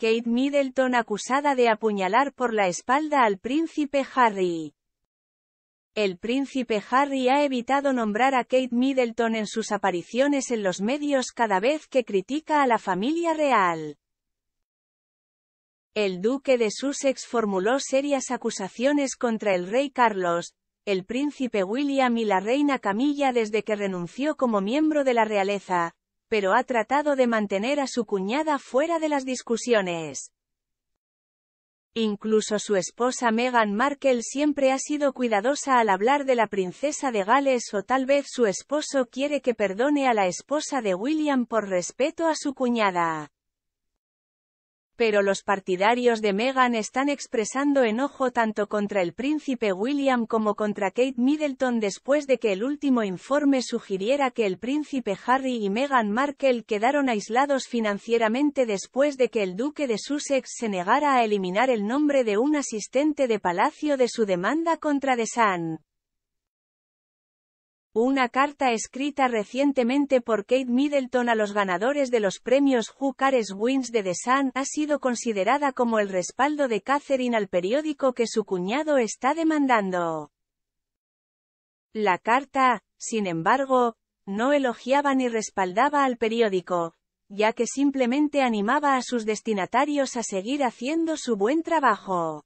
Kate Middleton acusada de apuñalar por la espalda al príncipe Harry. El príncipe Harry ha evitado nombrar a Kate Middleton en sus apariciones en los medios cada vez que critica a la familia real. El duque de Sussex formuló serias acusaciones contra el rey Carlos, el príncipe William y la reina Camilla desde que renunció como miembro de la realeza, pero ha tratado de mantener a su cuñada fuera de las discusiones. Incluso su esposa Meghan Markle siempre ha sido cuidadosa al hablar de la princesa de Gales o tal vez su esposo quiere que perdone a la esposa de William por respeto a su cuñada. Pero los partidarios de Meghan están expresando enojo tanto contra el príncipe William como contra Kate Middleton después de que el último informe sugiriera que el príncipe Harry y Meghan Markle quedaron aislados financieramente después de que el duque de Sussex se negara a eliminar el nombre de un asistente de palacio de su demanda contra The Sun. Una carta escrita recientemente por Kate Middleton a los ganadores de los premios Who Wins de The Sun ha sido considerada como el respaldo de Catherine al periódico que su cuñado está demandando. La carta, sin embargo, no elogiaba ni respaldaba al periódico, ya que simplemente animaba a sus destinatarios a seguir haciendo su buen trabajo.